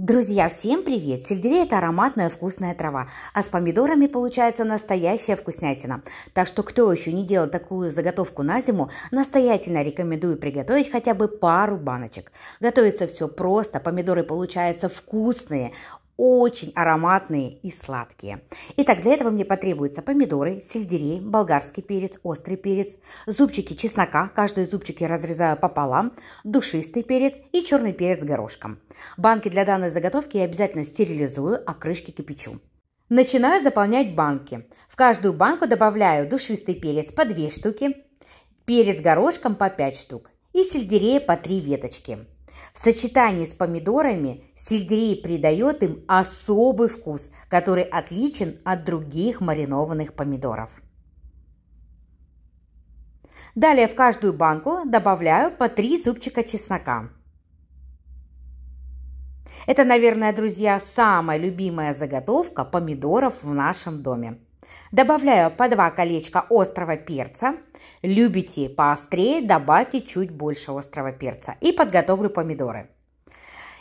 Друзья, всем привет! Сельдерей – это ароматная вкусная трава, а с помидорами получается настоящая вкуснятина. Так что, кто еще не делал такую заготовку на зиму, настоятельно рекомендую приготовить хотя бы пару баночек. Готовится все просто, помидоры получаются вкусные, очень ароматные и сладкие. Итак, для этого мне потребуются помидоры, сельдерей, болгарский перец, острый перец, зубчики чеснока, каждые зубчики разрезаю пополам, душистый перец и черный перец горошком. Банки для данной заготовки я обязательно стерилизую, а крышки кипячу. Начинаю заполнять банки. В каждую банку добавляю душистый перец по 2 штуки, перец горошком по 5 штук и сельдерея по 3 веточки. В сочетании с помидорами сельдерей придает им особый вкус, который отличен от других маринованных помидоров. Далее в каждую банку добавляю по 3 зубчика чеснока. Это, наверное, друзья, самая любимая заготовка помидоров в нашем доме. Добавляю по два колечка острого перца. Любите поострее, добавьте чуть больше острого перца. И подготовлю помидоры.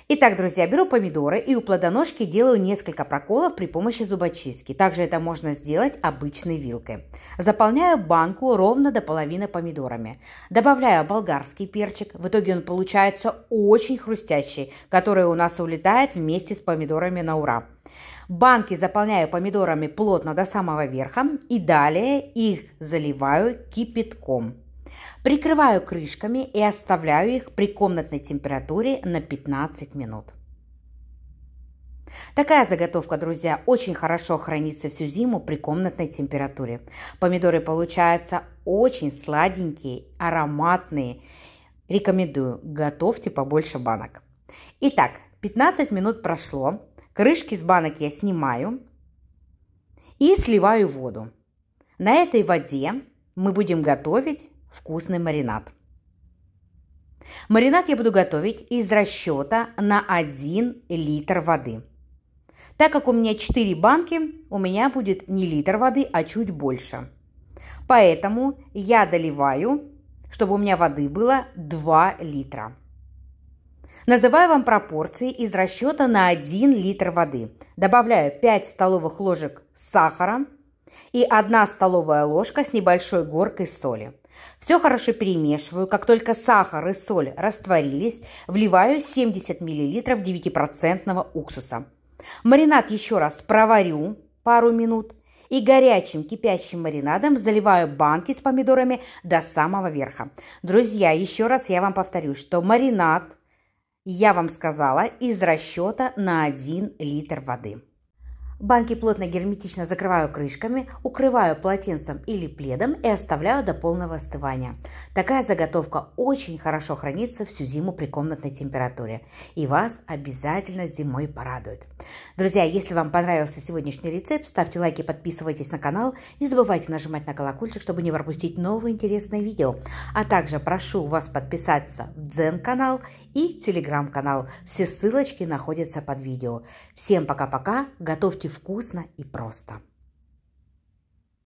Итак, друзья, беру помидоры и у плодоножки делаю несколько проколов при помощи зубочистки. Также это можно сделать обычной вилкой. Заполняю банку ровно до половины помидорами. Добавляю болгарский перчик. В итоге он получается очень хрустящий, который у нас улетает вместе с помидорами на ура. Банки заполняю помидорами плотно до самого верха и далее их заливаю кипятком. Прикрываю крышками и оставляю их при комнатной температуре на 15 минут. Такая заготовка, друзья, очень хорошо хранится всю зиму при комнатной температуре. Помидоры получаются очень сладенькие, ароматные. Рекомендую, готовьте побольше банок. Итак, 15 минут прошло, Крышки с банок я снимаю и сливаю воду. На этой воде мы будем готовить вкусный маринад. Маринад я буду готовить из расчета на 1 литр воды. Так как у меня 4 банки, у меня будет не литр воды, а чуть больше. Поэтому я доливаю, чтобы у меня воды было 2 литра. Называю вам пропорции из расчета на 1 литр воды. Добавляю 5 столовых ложек сахара и 1 столовая ложка с небольшой горкой соли. Все хорошо перемешиваю. Как только сахар и соль растворились, вливаю 70 мл 9% уксуса. Маринад еще раз проварю пару минут и горячим кипящим маринадом заливаю банки с помидорами до самого верха. Друзья, еще раз я вам повторю, что маринад – я вам сказала, из расчета на 1 литр воды. Банки плотно герметично закрываю крышками, укрываю полотенцем или пледом и оставляю до полного остывания. Такая заготовка очень хорошо хранится всю зиму при комнатной температуре и вас обязательно зимой порадует. Друзья, если вам понравился сегодняшний рецепт, ставьте лайки, подписывайтесь на канал, не забывайте нажимать на колокольчик, чтобы не пропустить новые интересные видео. А также прошу вас подписаться в Дзен-канал и Телеграм-канал. Все ссылочки находятся под видео. Всем пока-пока, готовьте вкусно и просто.